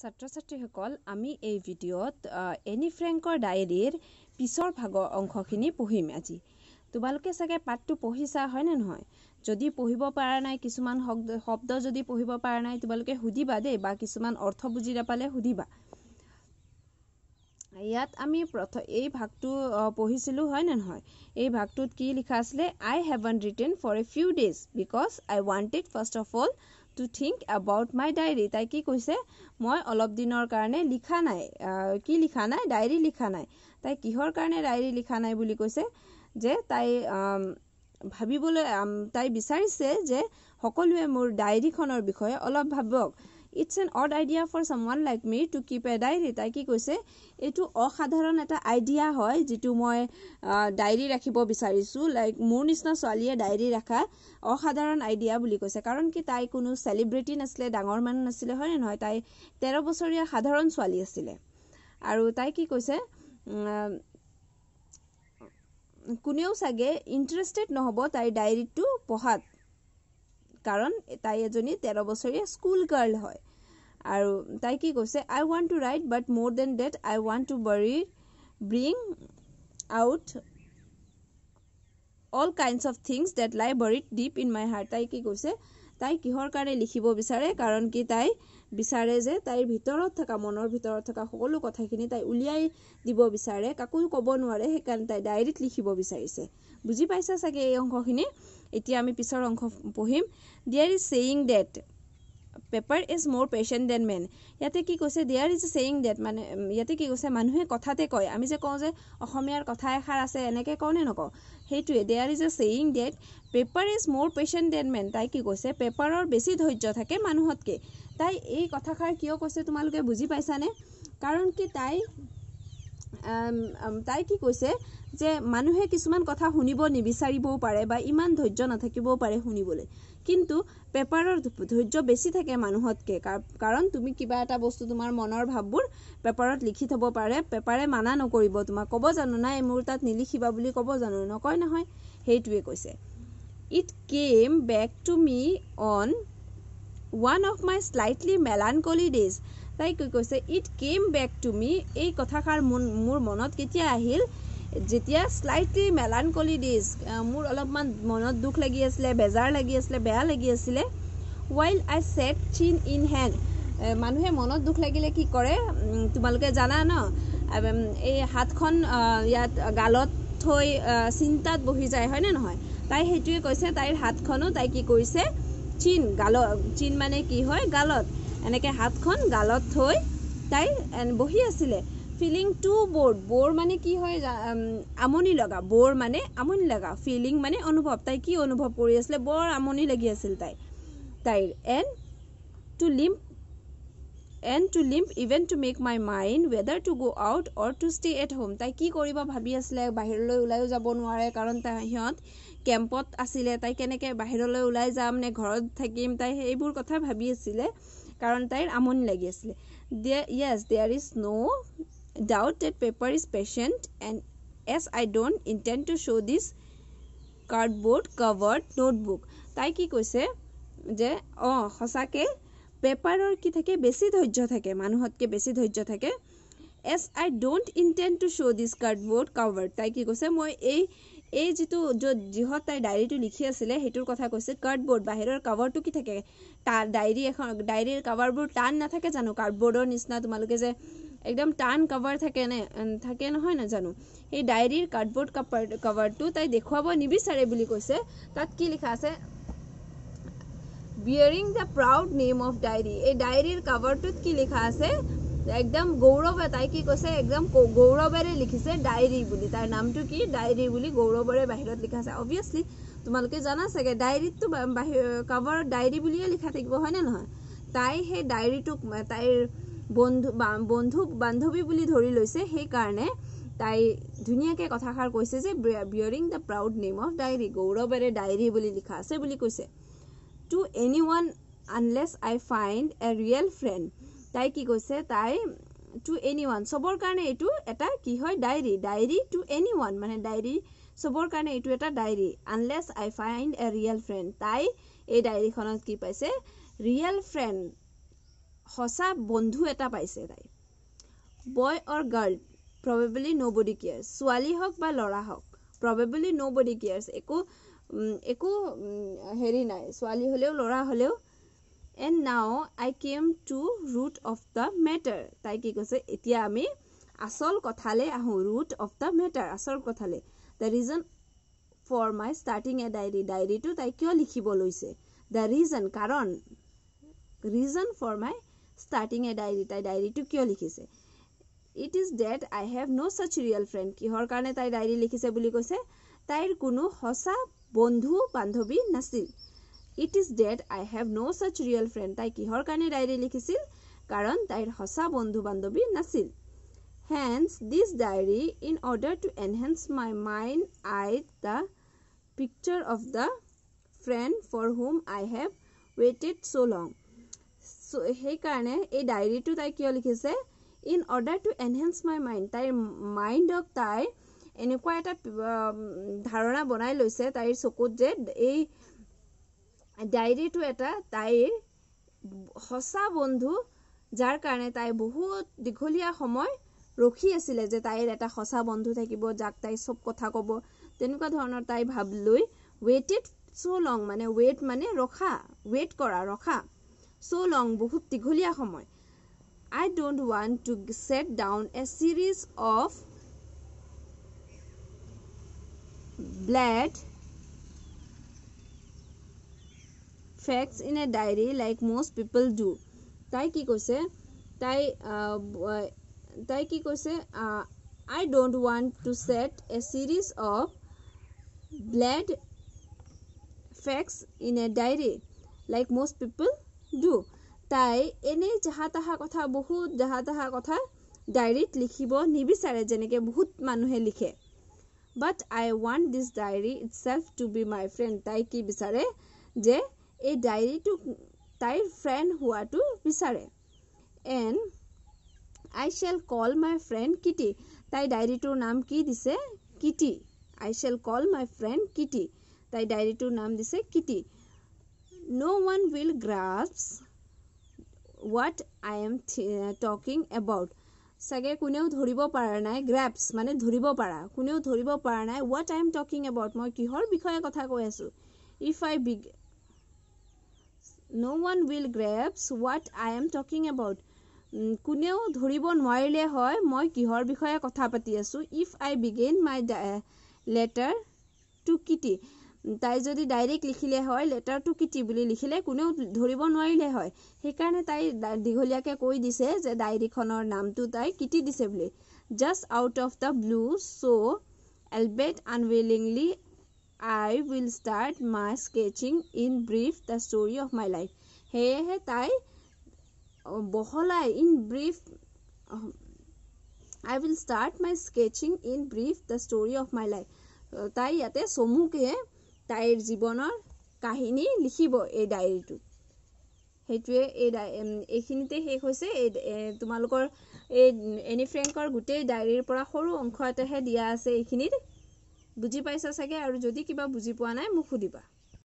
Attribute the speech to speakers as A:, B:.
A: ছাত্ৰ ছাত্ৰীসকল আমি এই ভিডিঅ'ত এনি ফ্ৰেংকৰ ডায়েৰীৰ পিছৰ ভাগৰ অংশখিনি পঢ়িম আজি তোমালোকে চাগে পাঠটো পঢ়িছা হয়নে নহয় যদি পঢ়িব পৰা নাই কিছুমান শব্দ যদি পঢ়িব পৰা নাই তোমালোকে সুধিবা দেই বা কিছুমান অৰ্থ বুজি নাপালে সুধিবা ইয়াত আমি প্ৰথ এই ভাগটো পঢ়িছিলোঁ হয়নে নহয় এই ভাগটোত কি লিখা আছিলে I have written for a few days because I want it first of all to think about my diary তাই কি কৈছে মই অলপ দিনৰ কাৰণে লিখা নাই কি লিখা নাই ডায়েৰী লিখা নাই তাই কিহৰ কাৰণে ডায়েৰী লিখা নাই বুলি কৈছে যে তাই ভাবিবলৈ তাই বিচাৰিছে যে সকলোৱে মোৰ ডায়েৰীখনৰ বিষয়ে অলপ ভাবক it's an odd idea for someone like me to keep a diary তাই কি কৈছে এইটো অসাধাৰণ এটা আইডিয়া হয় যিটো মই ডায়েৰী ৰাখিব বিচাৰিছোঁ লাইক মোৰ নিচিনা ছোৱালীয়ে ডায়েৰী ৰখা অসাধাৰণ আইডিয়া বুলি কৈছে কাৰণ কি তাই কোনো চেলিব্ৰিটি নাছিলে ডাঙৰ মানুহ নাছিলে হয়নে নহয় তাই তেৰ বছৰীয়া সাধাৰণ ছোৱালী আছিলে আৰু তাই কি কৈছে কোনেও চাগে ইণ্টাৰেষ্টেড নহ'ব তাইৰ ডায়েৰীটো পঢ়াত কাৰণ তাই এজনী তেৰ বছৰীয়া স্কুল গাৰ্ল হয় আৰু তাই কি কৈছে আই ৱান টু ৰাইট বাট মোৰ দেন ডেট আই ৱান টু বৰি bring out all kinds of things date লাই বৰিড ডিপ ইন মাই হাৰ্ট তাই কি কৈছে তাই কিহৰ কাৰণে লিখিব বিচাৰে কাৰণ কি তাই বিচাৰে যে তাইৰ ভিতৰত থকা মনৰ ভিতৰত থকা সকলো কথাখিনি তাই উলিয়াই দিব বিচাৰে কাকো ক'ব নোৱাৰে সেইকাৰণে তাই ডায়েৰীত লিখিব বিচাৰিছে বুজি পাইছা চাগে এই অংশখিনি এতিয়া আমি পিছৰ অংশ পঢ়িম there is saying that paper is more patient than man ইয়াতে কি কৈছে দেয়াৰ ইজ চেয়িং ডেট মানে ইয়াতে কি কৈছে মানুহে কথাতে কয় আমি যে কওঁ যে অসমীয়াৰ কথা এষাৰ আছে এনেকৈ কওঁ নে নকওঁ সেইটোৱে there is a saying that paper is more patient than man তাই কি কৈছে পেপাৰৰ বেছি ধৈৰ্য থাকে মানুহতকৈ তাই এই কথাষাৰ কিয় কৈছে তোমালোকে বুজি পাইছানে কাৰণ কি তাই তাই কি কৈছে যে মানুহে কিছুমান কথা শুনিব নিবিচাৰিবও পাৰে বা ইমান ধৈৰ্য নাথাকিবও পাৰে শুনিবলৈ কিন্তু পেপাৰৰ ধৈৰ্য বেছি থাকে মানুহতকৈ কাৰণ তুমি কিবা এটা বস্তু তোমাৰ মনৰ ভাৱবোৰ পেপাৰত লিখি থ'ব পাৰে পেপাৰে মানা নকৰিব তোমাক ক'ব জানো নাই মোৰ তাত নিলিখিবা বুলি ক'ব জানো নকয় নহয় সেইটোৱে কৈছে it came back to me on one of my slightly melancholy days তাই কি কৈছে it came back to me এই কথাষাৰ মোৰ মোৰ মনত কেতিয়া আহিল যেতিয়া শ্লাইটলি মেলানকলি ডেজ মোৰ অলপমান মনত দুখ লাগি আছিলে বেজাৰ লাগি আছিলে বেয়া লাগি আছিলে while I sat chin in hand মানুহে মনত দুখ লাগিলে কি কৰে তোমালোকে জানা ন এই হাতখন ইয়াত গালত থৈ চিন্তাত বহি যায় হয়নে নহয় তাই সেইটোৱে কৈছে তাইৰ হাতখনো তাই কি কৰিছে চিন গাল চিন মানে কি হয় গালত এনেকৈ হাতখন গালত থৈ তাই বহি আছিলে ফিলিং টু বৰ্ড বৰ মানে কি হয় আমনি লগা বৰ মানে আমনি লগা ফিলিং মানে অনুভৱ তাই কি অনুভৱ কৰি আছিলে বৰ আমনি লাগি আছিল তাই তাইৰ and too limp and too limp even to make my mind whether to go' out or to stay at home তাই কি কৰিব ভাবি আছিলে বাহিৰলৈ ওলাইও যাব নোৱাৰে কাৰণ তাই সিহঁত কেম্পত আছিলে তাই কেনেকৈ বাহিৰলৈ ওলাই যাম নে ঘৰত থাকিম তাই সেইবোৰ কথা ভাবি আছিলে কাৰণ তাইৰ আমনি লাগি আছিলে দে yes there is no' doubt that paper is patient and as I don't intend to show' this cardboard covered notebook তাই কি কৈছে যে অঁ সঁচাকৈ পেপাৰৰ কি থাকে বেছি ধৈৰ্য থাকে মানুহতকৈ বেছি ধৈৰ্য থাকে as I don't intend to show' this cardboard cover তাই কি কৈছে মই এই এই যিটো য'ত যিহত তাই ডায়েৰীটো লিখি আছিলে সেইটোৰ কথা কৈছে কাৰ্ডবৰ্ড বাহিৰৰ কাৱাৰটো কি থাকে তাৰ ডায়েৰী এখন ডায়েৰীৰ কাৱাৰবোৰ টান নাথাকে জানো কাৰ্ডবৰ্ডৰ নিচিনা তোমালোকে যে একদম টান কাভাৰ থাকে নে থাকে নহয় নাজানো সেই ডায়েৰীৰ কাৰ্ডবৰ্ড কাভাৰ কাভাৰটো তাই দেখুৱাব নিবিচাৰে বুলি কৈছে তাত কি লিখা আছে bearing the proud name of diary এই ডায়েৰীৰ কাভাৰটোত কি লিখা আছে একদম গৌৰৱে তাই কি কৈছে একদম গৌৰৱেৰে লিখিছে ডায়েৰী বুলি তাইৰ নামটো কি ডায়েৰী বুলি গৌৰৱেৰে বাহিৰত লিখা আছে অভিয়াছলি তোমালোকে জানা চাগে ডায়েৰীতটো বাহিৰ কাভাৰত ডায়েৰী বুলিয়ে লিখা থাকিব হয়নে নহয় তাই সেই ডায়েৰীটোক তাইৰ বন্ধু বন্ধু বান্ধৱী বুলি ধৰি লৈছে সেইকাৰণে তাই ধুনীয়াকৈ কথাষাৰ কৈছে যে bearing the proud name of diary গৌৰৱেৰে ডায়েৰী বুলি লিখা আছে বুলি কৈছে টু এনি ওৱান unless I find a real friend তাই কি কৈছে তাই টু এনি ওৱান চবৰ কাৰণে এইটো এটা কি হয় ডায়েৰী ডায়েৰী টু এনি ওৱান মানে ডায়েৰী চবৰ কাৰণে এইটো এটা diary unless I find a real friend তাই এই ডায়েৰীখনত কি পাইছে ৰিয়েল ফ্ৰেণ্ড সঁচা বন্ধু এটা পাইছে তাই boy or girl probably nobody cares ছোৱালী হওক বা ল'ৰা হওক প্ৰবেবলি ন' বডি কেয়াৰ্ছ একো একো হেৰি নাই ছোৱালী হ'লেও ল'ৰা হ'লেও and now I came to root of the matter তাই কি কৈছে এতিয়া আমি আচল কথালে আহোঁ ৰুট অফ দ্য মেটাৰ আচল কথালৈ the reason for my starting a diary ডায়েৰীটো তাই কিয় লিখিব লৈছে দ্য ৰিজন কাৰণ reason for my starting a diary তাই ডায়েৰীটো কিয় লিখিছে it is that I have no' such real friend কিহৰ কাৰণে তাই ডায়েৰী লিখিছে বুলি কৈছে তাইৰ কোনো সঁচা বন্ধু বান্ধৱী নাছিল it is that I have no' such real friend তাই কিহৰ কাৰণে ডায়েৰী লিখিছিল কাৰণ তাইৰ সঁচা বন্ধু বান্ধৱী নাছিল hence this diary in order to enhance my mind I the picture of the friend for whom I have waited so' long so' সেইকাৰণে এই ডায়েৰীটো তাই কিয় লিখিছে in order to enhance my mind তাইৰ মাইণ্ডক তাই এনেকুৱা এটা ধাৰণা বনাই লৈছে তাইৰ চকুত যে এই ডায়েৰীটো এটা তাইৰ সঁচা বন্ধু যাৰ কাৰণে তাই বহুত দীঘলীয়া সময় ৰখি আছিলে যে তাইৰ এটা সঁচা বন্ধু থাকিব যাক তাই চব কথা ক'ব তেনেকুৱা ধৰণৰ তাই ভাব লৈ ৱেটেড চ' লং মানে ৱেট মানে ৰখা ৱেট কৰা ৰখা চ' লং বহুত দীঘলীয়া সময় I don't want to set down a series of Blad facts in a diary like most people do. তাই কি কৈছে তাই তাই কি কৈছে I don't want to set a series of bald facts in a diary like most people do তাই এনেই যাহা তাহা কথা বহুত যাহা তাহা কথা ডায়েৰীত লিখিব নিবিচাৰে যেনেকৈ বহুত মানুহে লিখে but I want this diary itself to be my friend তাই কি বিচাৰে যে এই ডায়েৰীটো তাইৰ ফ্ৰেণ্ড হোৱাটো বিচাৰে and I shall call my friend Kitty তাই ডায়েৰীটোৰ নাম কি দিছে Kitty I shall call my friend Kitty তাই ডায়েৰীটোৰ নাম দিছে Kitty no one will grasp what I am talking about. চাগে কোনেও ধৰিব পৰা নাই গ্ৰেপছ মানে ধৰিব পৰা কোনেও ধৰিব পৰা নাই what I am talking about মই কিহৰ বিষয়ে কথা কৈ আছো ইফ আই বিগ no' one will grasp what I am talking about কোনেও ধৰিব নোৱাৰিলে হয় মই কিহৰ বিষয়ে কথা পাতি আছোঁ if I begin my letter to Kitty তাই যদি ডাইৰেক্ট লিখিলে হয় লেটাৰটো কিটি বুলি লিখিলে কোনেও ধৰিব নোৱাৰিলে হয় সেইকাৰণে তাই দীঘলীয়াকে কৈ দিছে যে ডায়েৰীখনৰ নামটো তাই কিটি দিছে বুলি just out of the blue so' albeit unwillingly I will start my sketching in brief the story of my life সেয়েহে তাই বহলাই in brief I will start my sketching in brief the story of my life তাই ইয়াতে চমুকৈ তাইৰ জীৱনৰ কাহিনী লিখিব এই ডায়েৰীটোত সেইটোৱে এই এইখিনিতে শেষ হৈছে এই তোমালোকৰ এই এনি ফ্ৰেংকৰ গোটেই ডায়েৰীৰ পৰা সৰু অংশ এটাহে দিয়া আছে এইখিনিত বুজি পাইছা চাগে আৰু যদি কিবা বুজি পোৱা নাই মোক সুধিবা